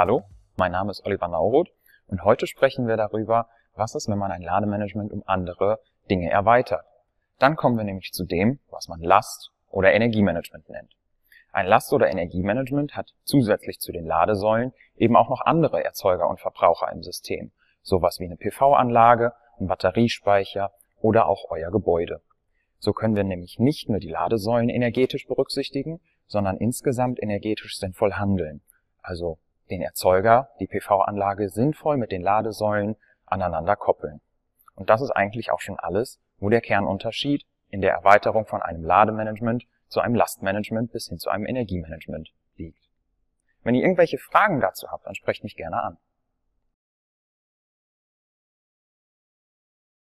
Hallo, mein Name ist Oliver Nauroth und heute sprechen wir darüber, was ist, wenn man ein Lademanagement um andere Dinge erweitert. Dann kommen wir nämlich zu dem, was man Last- oder Energiemanagement nennt. Ein Last- oder Energiemanagement hat zusätzlich zu den Ladesäulen eben auch noch andere Erzeuger und Verbraucher im System, sowas wie eine PV-Anlage, ein Batteriespeicher oder auch euer Gebäude. So können wir nämlich nicht nur die Ladesäulen energetisch berücksichtigen, sondern insgesamt energetisch sinnvoll handeln, also den Erzeuger, die PV-Anlage sinnvoll mit den Ladesäulen aneinander koppeln. Und das ist eigentlich auch schon alles, wo der Kernunterschied in der Erweiterung von einem Lademanagement zu einem Lastmanagement bis hin zu einem Energiemanagement liegt. Wenn ihr irgendwelche Fragen dazu habt, dann sprecht mich gerne an.